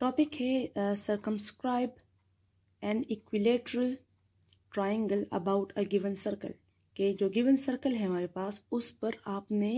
topic है circumscribe an equilateral triangle about a given circle के जो गिवन सर्कल है हमारे पास उस पर आपने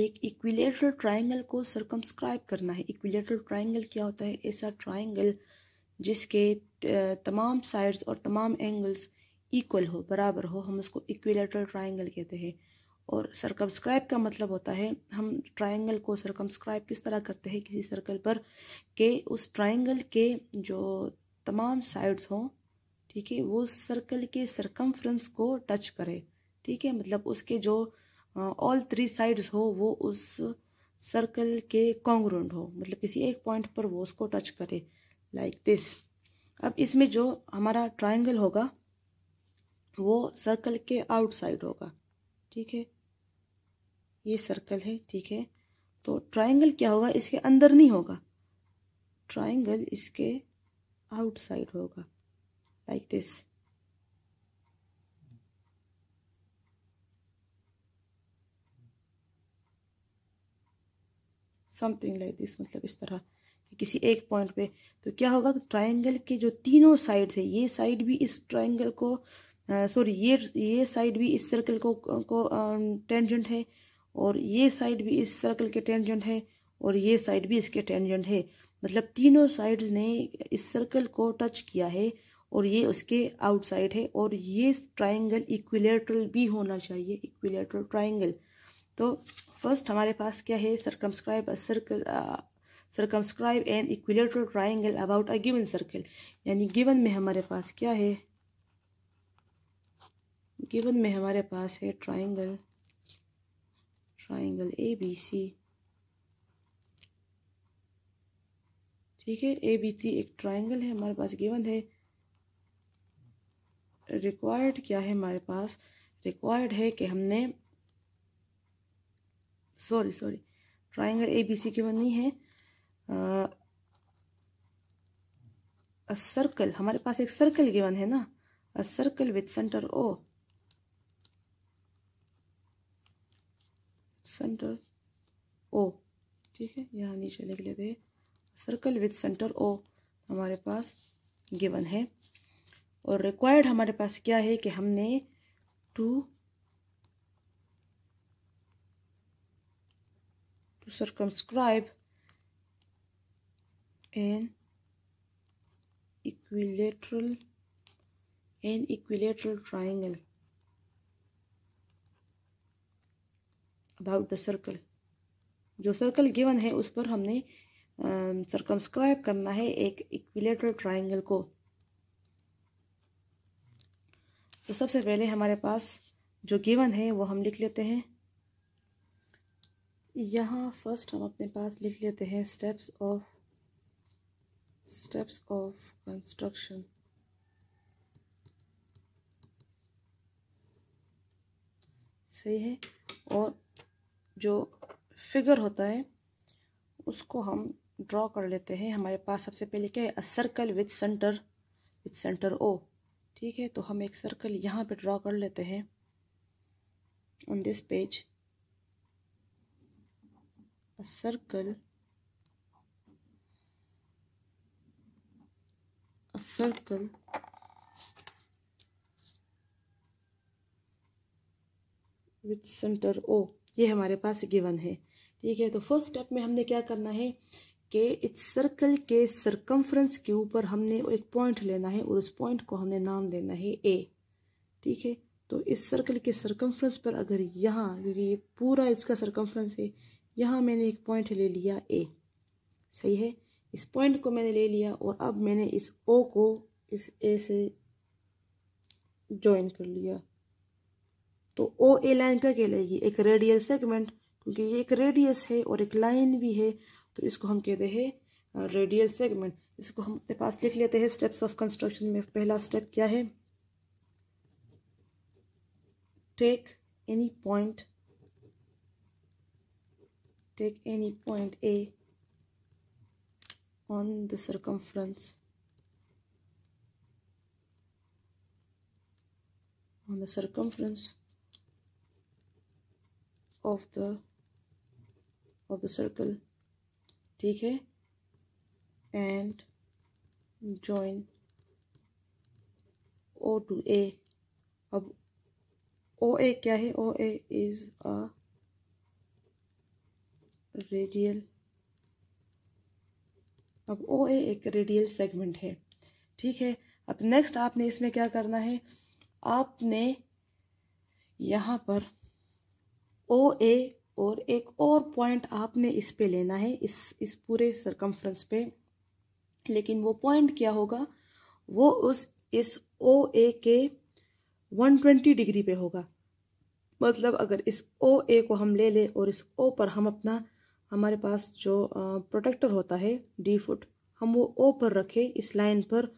एक इक्विलेटरल ट्राइंगल को सरकमस्क्राइब करना है इक्विलेटरल ट्राइंगल क्या होता है ऐसा ट्राइंगल जिसके uh, तमाम साइड्स और तमाम एंगल्स इक्वल हो बराबर हो हम उसको इक्विलेटरल ट्राइंगल कहते हैं और सरकमस्क्राइब का मतलब होता है हम ट्रायंगल को सरकमस्क्राइब किस तरह करते हैं किसी सर्कल पर कि उस ट्रायंगल के जो तमाम साइड्स हों ठीक है वो सर्कल के सरकमफ्रेंस को टच करे ठीक है मतलब उसके जो ऑल थ्री साइड्स हो वो उस सर्कल के कॉन्ग्रेंट हो मतलब किसी एक पॉइंट पर वो उसको टच करे लाइक like दिस अब इसमें जो हमारा ट्रायंगल होगा वो सर्कल के आउटसाइड होगा ठीक है ये सर्कल है ठीक है तो ट्राइंगल क्या होगा इसके अंदर नहीं होगा ट्राइंगल इसके आउटसाइड होगा like like this something like this मतलब इस तरह किसी एक पॉइंट पे तो क्या होगा ट्राइंगल के जो तीनों साइड है ये साइड भी इस ट्राइंगल को सॉरी ये ये साइड भी इस सर्कल को को टेंजेंट है और ये साइड भी इस सर्कल के टेंजेंट है और ये साइड भी इसके टेंजेंट है मतलब तीनों साइड्स ने इस सर्कल को टच किया है और ये उसके आउटसाइड है और ये ट्राइंगल इक्विलेटरल भी होना चाहिए इक्विलेटरल ट्राइंगल तो फर्स्ट हमारे पास क्या है circumscribe circle circumscribe and equilateral triangle about a given circle यानी गिवन में हमारे पास क्या है गिवन में हमारे पास है triangle triangle A B C ठीक है ए बी सी एक ट्राइंगल है हमारे पास गिवन है रिक्वायर्ड क्या है हमारे पास रिक्वायर्ड है कि हमने sorry sorry triangle A B C given नहीं है आ, सर्कल हमारे पास एक सर्कल गिवन है ना a circle with centre O centre O ठीक है यहाँ नीचे लिख लेते हैं सर्कल विद सेंटर ओ हमारे पास गिवन है और रिक्वायर्ड हमारे पास क्या है कि हमने to to circumscribe an equilateral an equilateral triangle about the circle जो सर्कल गिवन है उस पर हमने सरकमस्क्राइब करना है एक इक्विलेटरल ट्राइंगल को तो सबसे पहले हमारे पास जो गिवन है वो हम लिख लेते हैं यहाँ फर्स्ट हम अपने पास लिख लेते हैं steps of steps of construction सही है और जो फिगर होता है उसको हम ड्रॉ कर लेते हैं हमारे पास सबसे पहले क्या है a circle with centre with centre O ठीक है तो हम एक सर्कल यहाँ पे ड्रॉ कर लेते हैं on this page a circle a circle with centre O ये हमारे पास गिवन है ठीक है तो फर्स्ट स्टेप में हमने क्या करना है कि इस सर्कल के सरकमफ्रेंस के ऊपर हमने एक पॉइंट लेना है और उस पॉइंट को हमने नाम देना है ए ठीक है तो इस सर्कल के सरकमफ्रेंस पर अगर यहाँ क्योंकि ये पूरा इसका सरकमफ्रेंस है यहाँ मैंने एक पॉइंट ले लिया ए सही है इस पॉइंट को मैंने ले लिया और अब मैंने इस ओ को इस ए से ज्वाइन कर लिया तो ओ ए लाइन क्या कहलाएगी एक रेडियल सेगमेंट क्योंकि ये एक रेडियस है और एक लाइन भी है तो इसको हम कहते हैं रेडियल सेगमेंट इसको हम अपने पास लिख लेते हैं स्टेप्स ऑफ कंस्ट्रक्शन में पहला स्टेप क्या है take any point take any point A on the circumference on the circumference of the of the circle ठीक है and join O to A अब ओ ए क्या है ओ ए इज अ रेडियल अब ओ ए एक रेडियल सेगमेंट है ठीक है अब नेक्स्ट आपने इसमें क्या करना है आपने यहाँ पर ओ ए और एक और पॉइंट आपने इस पे लेना है इस इस पूरे सरकमफ्रेंस पे लेकिन वो पॉइंट क्या होगा वो उस इस ओ ए के 120 डिग्री पे होगा मतलब अगर इस ओ ए को हम ले लें और इस ओ पर हम अपना हमारे पास जो प्रोटेक्टर होता है डी फुट हम वो ओ पर रखें इस लाइन पर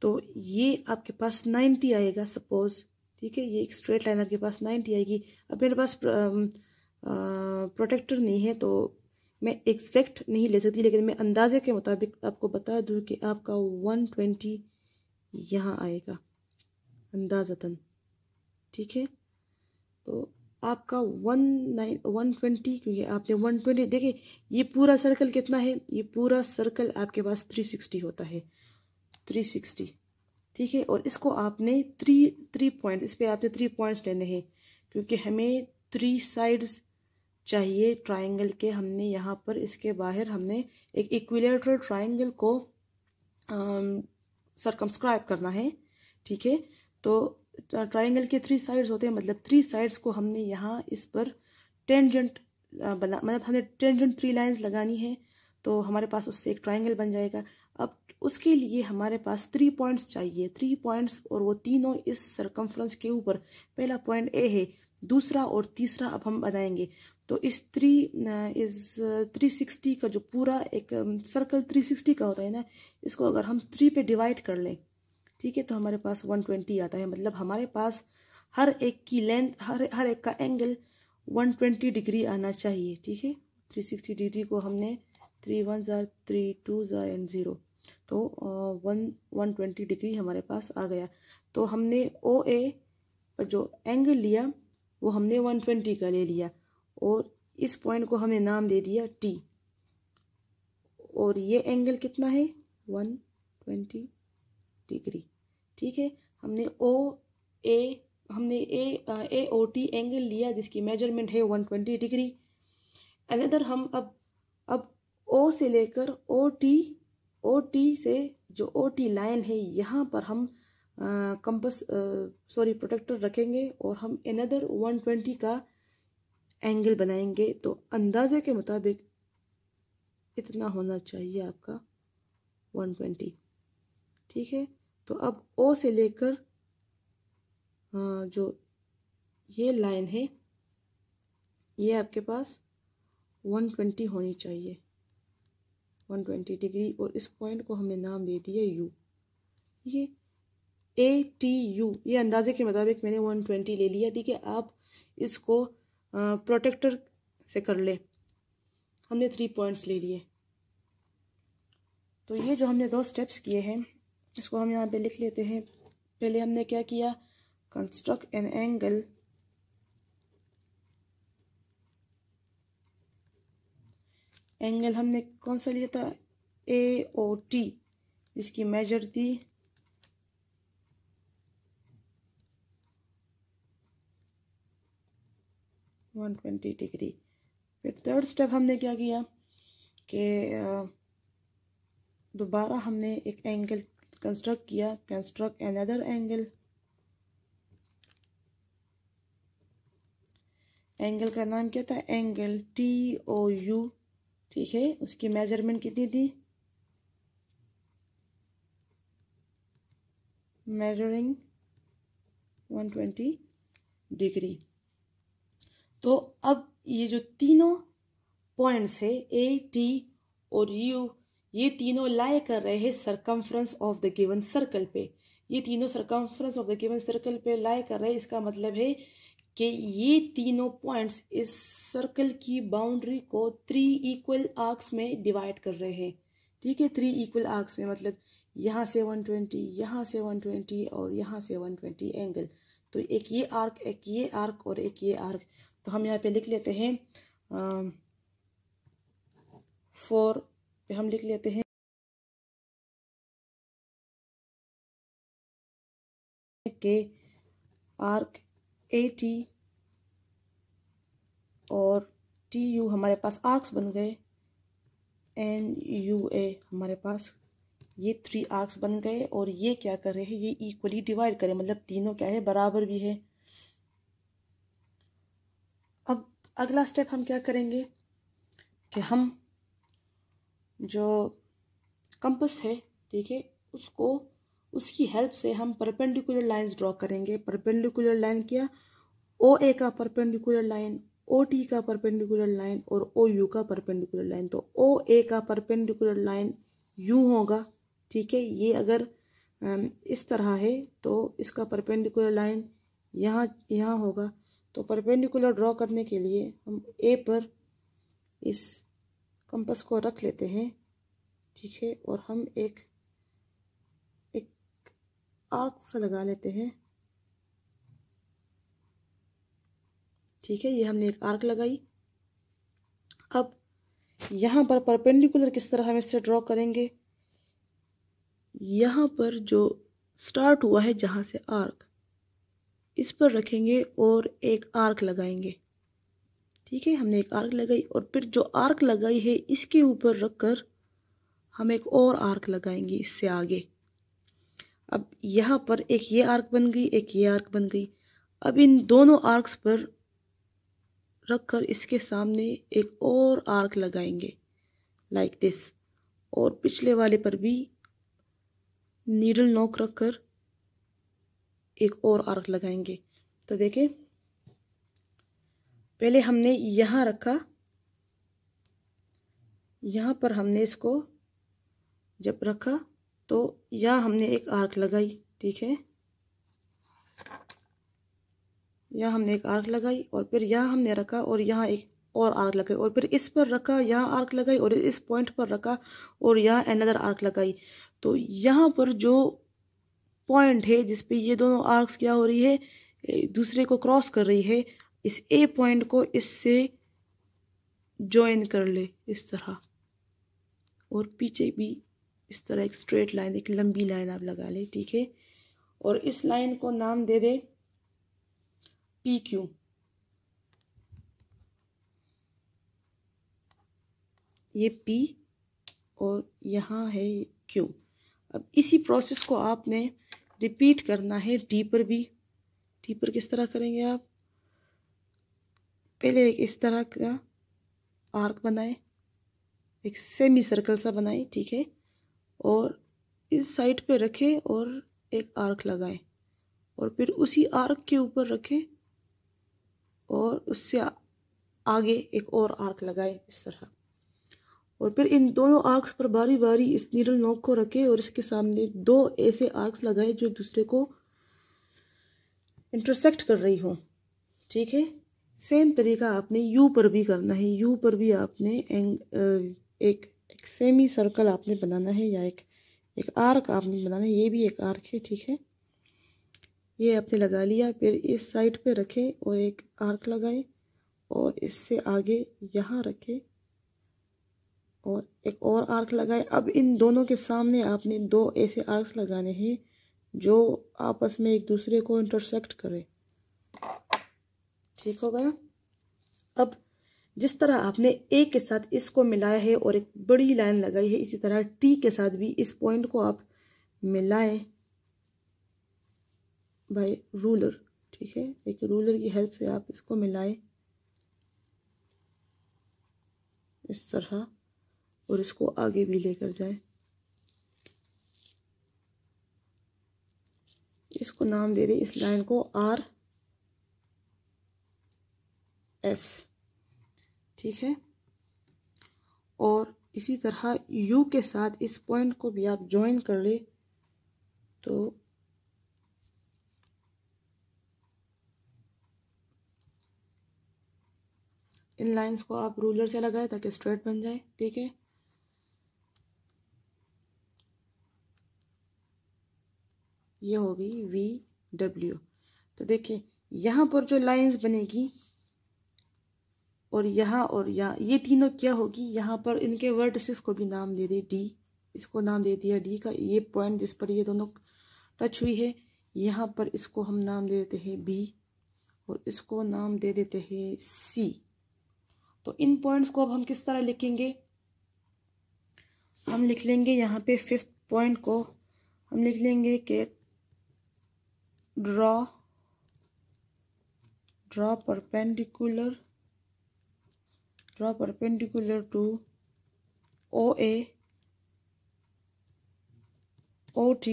तो ये आपके पास 90 आएगा सपोज़ ठीक है ये एक स्ट्रेट लाइन आपके पास नाइन्टी आएगी अब मेरे पास प्रोटेक्टर नहीं है तो मैं एग्जैक्ट नहीं ले सकती लेकिन मैं अंदाजे के मुताबिक आपको बता दूँ कि आपका वन ट्वेंटी यहाँ आएगा अंदाजतन ठीक है तो आपका वन नाइन वन ट्वेंटी क्योंकि आपने वन ट्वेंटी देखिए ये पूरा सर्कल कितना है ये पूरा सर्कल आपके पास थ्री सिक्सटी होता है थ्री सिक्सटी ठीक है और इसको आपने थ्री थ्री पॉइंट इस पर आपने थ्री पॉइंट्स लेने हैं क्योंकि हमें थ्री साइड्स चाहिए ट्राइंगल के हमने यहाँ पर इसके बाहर हमने एक इक्विलेटरल ट्राइंगल को सरकमस्क्राइब करना है ठीक है तो ट्राइंगल के थ्री साइड्स होते हैं मतलब थ्री साइड्स को हमने यहाँ इस पर टेंजेंट बना मतलब हमने टेंजेंट थ्री लाइंस लगानी है तो हमारे पास उससे एक ट्राइंगल बन जाएगा अब उसके लिए हमारे पास थ्री पॉइंट्स चाहिए थ्री पॉइंट्स और वो तीनों इस सरकमफ्रेंस के ऊपर पहला पॉइंट ए है दूसरा और तीसरा अब हम बनाएंगे तो इस थ्री इस थ्री सिक्सटी का जो पूरा एक सर्कल थ्री सिक्सटी का होता है ना इसको अगर हम थ्री पे डिवाइड कर लें ठीक है तो हमारे पास वन ट्वेंटी आता है मतलब हमारे पास हर एक की लेंथ हर हर एक का एंगल वन ट्वेंटी डिग्री आना चाहिए ठीक है थ्री सिक्सटी डिग्री को हमने three one zero three two zero and zero तो वन वन ट्वेंटी डिग्री हमारे पास आ गया तो हमने ओ ए पर जो एंगल लिया वो हमने वन ट्वेंटी का ले लिया और इस पॉइंट को हमने नाम दे दिया टी और ये एंगल कितना है वन ट्वेंटी डिग्री ठीक है हमने ओ ए हमने ए ए ओ टी एंगल लिया जिसकी मेजरमेंट है वन ट्वेंटी डिग्री अनदर हम अब अब ओ से लेकर ओ टी ओ टी से जो ओ टी लाइन है यहाँ पर हम कंपस सॉरी प्रोटेक्टर रखेंगे और हम अनदर वन ट्वेंटी का एंगल बनाएंगे तो अंदाजे के मुताबिक इतना होना चाहिए आपका वन ट्वेंटी ठीक है तो अब ओ से लेकर जो ये लाइन है ये आपके पास वन ट्वेंटी होनी चाहिए वन ट्वेंटी डिग्री और इस पॉइंट को हमने नाम दे दिया यू ये ए टी यू ये अंदाजे के मुताबिक मैंने वन ट्वेंटी ले लिया ठीक है आप इसको प्रोटेक्टर से कर ले हमने थ्री पॉइंट्स ले लिए तो ये जो हमने दो स्टेप्स किए हैं इसको हम यहाँ पे लिख लेते हैं पहले हमने क्या किया कंस्ट्रक्ट एन एंगल एंगल हमने कौन सा लिया था ए ओ टी इसकी मेजर थी वन ट्वेंटी डिग्री फिर थर्ड स्टेप हमने क्या किया कि दोबारा हमने एक एंगल कंस्ट्रक्ट किया कंस्ट्रक्ट अनदर एंगल एंगल का नाम क्या था एंगल टी ओ यू ठीक है उसकी मेजरमेंट कितनी थी मेजरिंग 120 डिग्री तो अब ये जो तीनों पॉइंट्स है ए टी और यू ये तीनों लाए कर रहे हैं circumference of the given circle पे ये तीनों circumference of the given circle पे लाए कर रहे हैं इसका मतलब है कि ये तीनों पॉइंट्स इस सर्कल की बाउंड्री को थ्री इक्वल आर्क्स में डिवाइड कर रहे हैं ठीक है थ्री इक्वल आर्क्स में मतलब यहाँ से वन ट्वेंटी यहाँ से वन ट्वेंटी और यहाँ से वन ट्वेंटी एंगल तो एक ये आर्क एक ये आर्क और एक ये आर्क तो हम यहाँ पे लिख लेते हैं फोर पे हम लिख लेते हैं के आर्क ए टी और टी यू हमारे पास आर्क्स बन गए एन यू ए हमारे पास ये थ्री आर्क्स बन गए और ये क्या कर रहे हैं ये इक्वली डिवाइड करें मतलब तीनों क्या है बराबर भी है अब अगला स्टेप हम क्या करेंगे कि हम जो कंपस है ठीक है उसको उसकी हेल्प से हम परपेंडिकुलर लाइंस ड्रॉ करेंगे परपेंडिकुलर लाइन क्या ओ ए का परपेंडिकुलर लाइन ओ टी का परपेंडिकुलर लाइन और ओ यू का परपेंडिकुलर लाइन तो ओ ए का परपेंडिकुलर लाइन यू होगा ठीक है ये अगर इस तरह है तो इसका परपेंडिकुलर लाइन यहाँ यहाँ होगा तो परपेंडिकुलर ड्रॉ करने के लिए हम ए पर इस कंपस को रख लेते हैं ठीक है और हम एक आर्क से लगा लेते हैं ठीक है ये हमने एक आर्क लगाई अब यहाँ पर परपेंडिकुलर किस तरह हम इससे ड्रॉ करेंगे यहाँ पर जो स्टार्ट हुआ है जहाँ से आर्क इस पर रखेंगे और एक आर्क लगाएंगे ठीक है हमने एक आर्क लगाई और फिर जो आर्क लगाई है इसके ऊपर रख कर हम एक और आर्क लगाएंगे इससे आगे अब यहाँ पर एक ये आर्क बन गई एक ये आर्क बन गई अब इन दोनों आर्क्स पर रखकर इसके सामने एक और आर्क लगाएंगे लाइक like दिस और पिछले वाले पर भी नीडल नोक रखकर एक और आर्क लगाएंगे तो देखें पहले हमने यहाँ रखा यहाँ पर हमने इसको जब रखा तो यह हमने एक आर्क लगाई ठीक है यह हमने एक आर्क लगाई और फिर यहाँ हमने रखा और यहाँ एक और आर्क लगाई और फिर इस पर रखा यहाँ आर्क लगाई और इस पॉइंट पर रखा और यहाँ अनदर आर्क लगाई तो यहाँ पर जो पॉइंट है जिस पे ये दोनों आर्क्स क्या हो रही है दूसरे को क्रॉस कर रही है इस ए पॉइंट को इससे ज्वाइन कर ले इस तरह और पीछे भी इस तरह एक स्ट्रेट लाइन एक लंबी लाइन आप लगा लें ठीक है और इस लाइन को नाम दे दे पी क्यू ये पी और यहाँ है क्यू अब इसी प्रोसेस को आपने रिपीट करना है डी पर भी डी पर किस तरह करेंगे आप पहले एक इस तरह का आर्क बनाए एक सेमी सर्कल सा बनाए ठीक है और इस साइड पे रखें और एक आर्क लगाएं और फिर उसी आर्क के ऊपर रखें और उससे आगे एक और आर्क लगाएं इस तरह और फिर इन दोनों आर्क्स पर बारी बारी इस नीडल नोक को रखें और इसके सामने दो ऐसे आर्क्स लगाएं जो एक दूसरे को इंटरसेक्ट कर रही हो ठीक है सेम तरीका आपने यू पर भी करना है यू पर भी आपने एंग, एक एक सेमी सर्कल आपने बनाना है या एक एक आर्क आपने बनाना है ये भी एक आर्क है ठीक है ये आपने लगा लिया फिर इस साइड पे रखें और एक आर्क लगाएं और इससे आगे यहाँ रखें और एक और आर्क लगाएं अब इन दोनों के सामने आपने दो ऐसे आर्क्स लगाने हैं जो आपस में एक दूसरे को इंटरसेक्ट करें ठीक हो गया अब जिस तरह आपने ए के साथ इसको मिलाया है और एक बड़ी लाइन लगाई है इसी तरह टी के साथ भी इस पॉइंट को आप मिलाएं बाय रूलर ठीक है एक रूलर की हेल्प से आप इसको मिलाएं इस तरह और इसको आगे भी लेकर जाए इसको नाम दे दे इस लाइन को आर एस ठीक है और इसी तरह यू के साथ इस पॉइंट को भी आप ज्वाइन कर ले तो इन लाइंस को आप रूलर से लगाएं ताकि स्ट्रेट बन जाए ठीक है ये होगी वी डब्ल्यू तो देखिए यहाँ पर जो लाइंस बनेगी और यहाँ और यहाँ ये तीनों क्या होगी यहाँ पर इनके वर्ड को भी नाम दे दे डी इसको नाम दे दिया डी का ये पॉइंट जिस पर ये दोनों टच हुई है यहाँ पर इसको हम नाम दे देते हैं बी और इसको नाम दे देते हैं सी तो इन पॉइंट्स को अब हम किस तरह लिखेंगे हम लिख लेंगे यहाँ पे फिफ्थ पॉइंट को हम लिख लेंगे कि draw draw perpendicular draw perpendicular to OA, OT,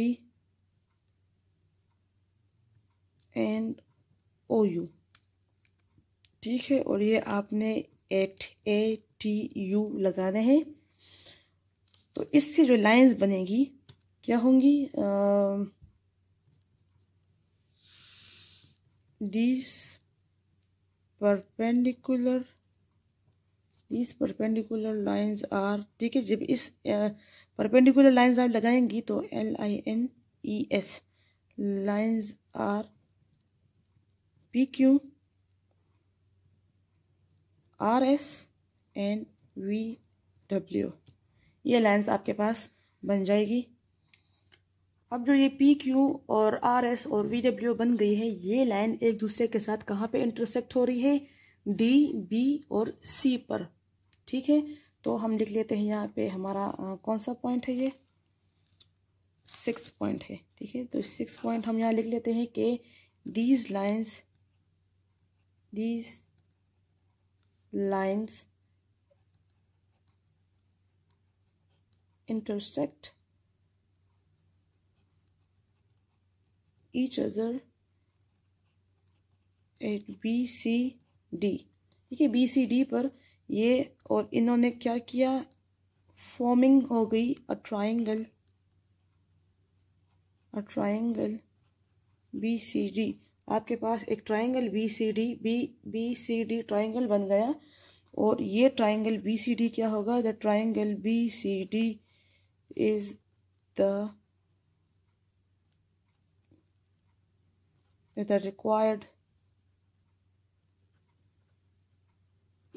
and O U ठीक है और ये आपने एट ए टी यू लगाने हैं तो इससे जो लाइंस बनेगी क्या होंगी this perpendicular these perpendicular lines are ठीक है जब इस परपेंडिकुलर लाइंस आप लगाएंगी तो L I N E S lines are P Q R S and V W ये लाइंस आपके पास बन जाएगी अब जो ये पी क्यू और आर एस और वी डब्ल्यू बन गई है ये लाइन एक दूसरे के साथ कहाँ पे इंटरसेक्ट हो रही है डी बी और सी पर ठीक है तो हम लिख लेते हैं यहाँ पे हमारा कौन सा पॉइंट है ये सिक्स पॉइंट है ठीक है तो सिक्स पॉइंट हम यहाँ लिख लेते हैं कि these lines these lines intersect each other at B C D ठीक है बी सी डी पर ये और इन्होंने क्या किया फॉर्मिंग हो गई a triangle a triangle B C D आपके पास एक triangle B C D B B C D triangle बन गया और ये ट्राइंगल बी सी डी क्या होगा the triangle B C D is the required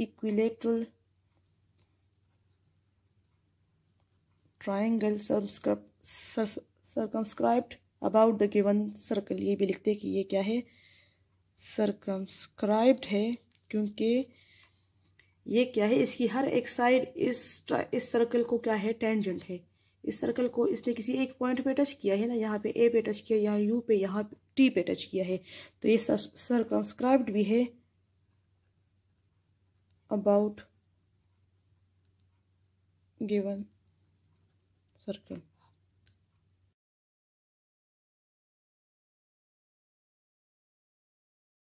equilateral triangle circumscribed about the given circle ये भी लिखते हैं कि ये क्या है circumscribed है क्योंकि ये क्या है इसकी हर एक साइड इस इस सर्कल को क्या है टेंजेंट है इस सर्कल को इसने किसी एक पॉइंट पे टच किया है ना यहाँ पे ए पे टच किया यहाँ यू पे यहाँ टी पे टच किया है तो ये सर्कमस्क्राइब्ड भी है about given circle